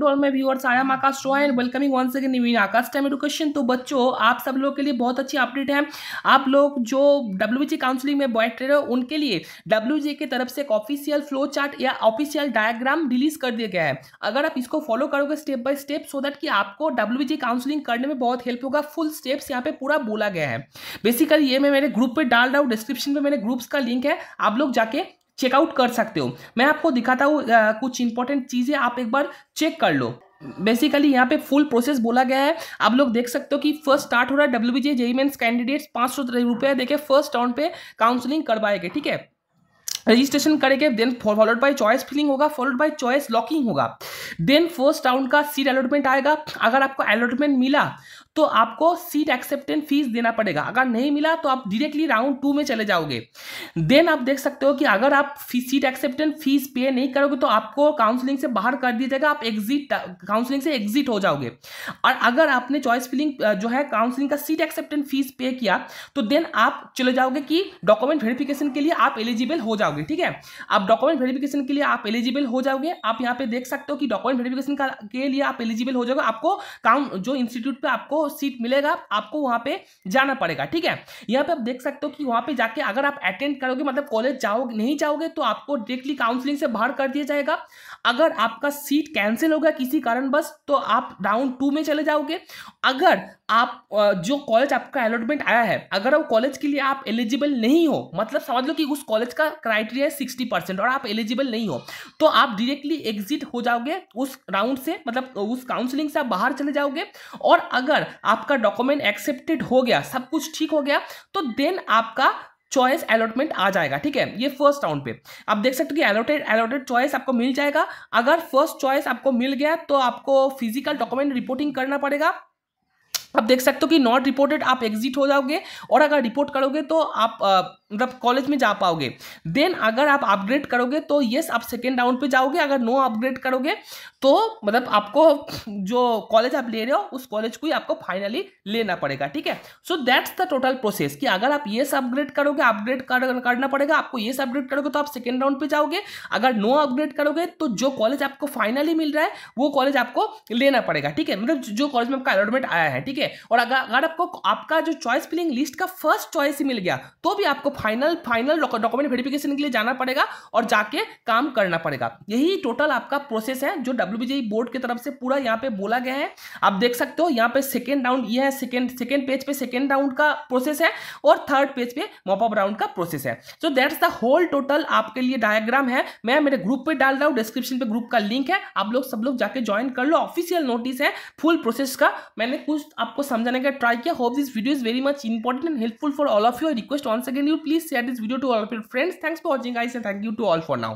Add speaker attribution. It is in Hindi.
Speaker 1: तो बच्चों आप सब लोग के लिए बहुत अच्छी अपडेट है आप लोग जो डब्ल्यू काउंसलिंग में बैठ रहे हो उनके लिए डब्ल्यू के तरफ से एक ऑफिशियल फ्लो चार्ट या ऑफिशियल डायग्राम रिलीज कर दिया गया है अगर आप इसको फॉलो करोगे step by step so that कि आपको डब्ल्यू काउंसलिंग करने में बहुत हेल्प होगा फुल स्टेप्स यहाँ पे पूरा बोला गया है बेसिकली ये मैं मेरे ग्रुप पर डाल रहा हूँ डिस्क्रिप्शन में मेरे ग्रुप्स का लिंक है आप लोग जाके चेकआउट कर सकते हो मैं आपको दिखाता हूँ कुछ इंपॉर्टेंट चीज़ें आप एक बार चेक कर लो बेसिकली यहाँ पे फुल प्रोसेस बोला गया है आप लोग देख सकते हो कि फर्स्ट स्टार्ट हो रहा है W B J mains candidates पाँच सौ रुपये देखे फर्स्ट राउंड पे काउंसलिंग करवाएंगे ठीक है रजिस्ट्रेशन करेंगे then followed by choice filling होगा फॉलोड बाय चॉइस लॉकिंग होगा देन फर्स्ट राउंड का सीट अलॉटमेंट आएगा अगर आपको अलॉटमेंट मिला तो आपको सीट एक्सेप्टेंस फीस देना पड़ेगा अगर नहीं मिला तो आप डायरेक्टली राउंड टू में चले जाओगे देन आप देख सकते हो कि अगर आप सीट एक्सेप्टेंस फीस पे नहीं करोगे तो आपको काउंसलिंग से बाहर कर दिया जाएगा आप एग्जिट काउंसलिंग से एग्जिट हो जाओगे और अगर आपने चॉइस फिलिंग जो है काउंसलिंग का सीट एक्सेप्टेंस फीस पे किया तो देन आप चले जाओगे कि डॉक्यूमेंट वेरिफिकेशन के लिए आप एलिजिबल हो जाओगे जाओगे ठीक है आप डॉक्यूमेंट वेरिफिकेशन के लिए आप एलिजिबल हो जाओगे आप यहाँ पे देख सकते हो कि डॉक्यूमेंट वेरिफिकेशन के लिए आप एलिजिबल हो जाओगे आपको काउंट जो इंस्टीट्यूट पर आपको सीट मिलेगा आपको वहाँ पे जाना पड़ेगा ठीक है यहाँ पे आप देख सकते हो कि वहाँ पे जाके अगर आप अटेंड करोगे मतलब कॉलेज जाओगे नहीं जाओगे तो आपको डायरेक्टली काउंसिलिंग से बाहर कर दिया जाएगा अगर आपका सीट कैंसिल हो गया किसी कारणवश तो आप राउंड टू में चले जाओगे अगर आप जो कॉलेज आपका अलॉटमेंट आया है अगर वो कॉलेज के लिए आप एलिजिबल नहीं हो मतलब समझ लो कि उस कॉलेज का क्राइटेरिया है सिक्सटी परसेंट और आप एलिजिबल नहीं हो तो आप डायरेक्टली एग्जिट हो जाओगे उस राउंड से मतलब उस काउंसलिंग से आप बाहर चले जाओगे और अगर आपका डॉक्यूमेंट एक्सेप्टेड हो गया सब कुछ ठीक हो गया तो देन आपका चॉइस अलॉटमेंट आ जाएगा ठीक है ये फर्स्ट राउंड पे आप देख सकते हो कि अलॉटेड अलॉटेड चॉइस आपको मिल जाएगा अगर फर्स्ट चॉइस आपको मिल गया तो आपको फिजिकल डॉक्यूमेंट रिपोर्टिंग करना पड़ेगा आप देख सकते हो कि नॉट रिपोर्टेड आप एग्जिट हो जाओगे और अगर रिपोर्ट करोगे तो आप मतलब कॉलेज में जा पाओगे देन अगर आप अपग्रेड करोगे तो यस आप सेकेंड राउंड पे जाओगे अगर नो अपग्रेड करोगे तो मतलब आपको जो कॉलेज आप ले रहे हो उस कॉलेज को ही आपको फाइनली लेना पड़ेगा ठीक है so that's the total process कि अगर आप येस अपग्रेड करोगे अपग्रेड कर, करना पड़ेगा आपको येस अपग्रेड करोगे तो आप सेकेंड राउंड पर जाओगे अगर नो अपग्रेड करोगे तो जो कॉलेज आपको फाइनली मिल रहा है वो कॉलेज आपको लेना पड़ेगा ठीक है मतलब जो कॉलेज में आपका अलॉटमेंट आया है ठीक है और अगर अगर आपको आपका जो चॉइस फिलिंग लिस्ट का फर्स्ट चॉइस ही मिल गया तो भी आपको फाइनल फाइनल डॉक्यूमेंट वेरिफिकेशन के लिए जाना पड़ेगा और जाके काम करना पड़ेगा यही टोटल आपका प्रोसेस है जो डब्ल्यू बोर्ड की तरफ से पूरा यहाँ पे बोला गया है आप देख सकते हो यहाँ पे सेकेंड राउंड ये है सेकेंड सेकेंड पेज पे सेकेंड राउंड का प्रोसेस है और थर्ड पेज पे मॉपअप राउंड का प्रोसेस है so that's the whole total आपके लिए डायग्राम है मैं मेरे ग्रुप पे डाल रहा हूँ डिस्क्रिप्शन पे ग्रुप का लिंक है आप लोग सब लोग जाके ज्वाइन कर लो ऑफिशियल नोटिस है फुल प्रोसेस का मैंने कुछ आपको समझाने का ट्राई किया hope this video is very much important and helpful for all of you request on second you please please share this video to all of your friends. Thanks for watching guys and thank you to all for now.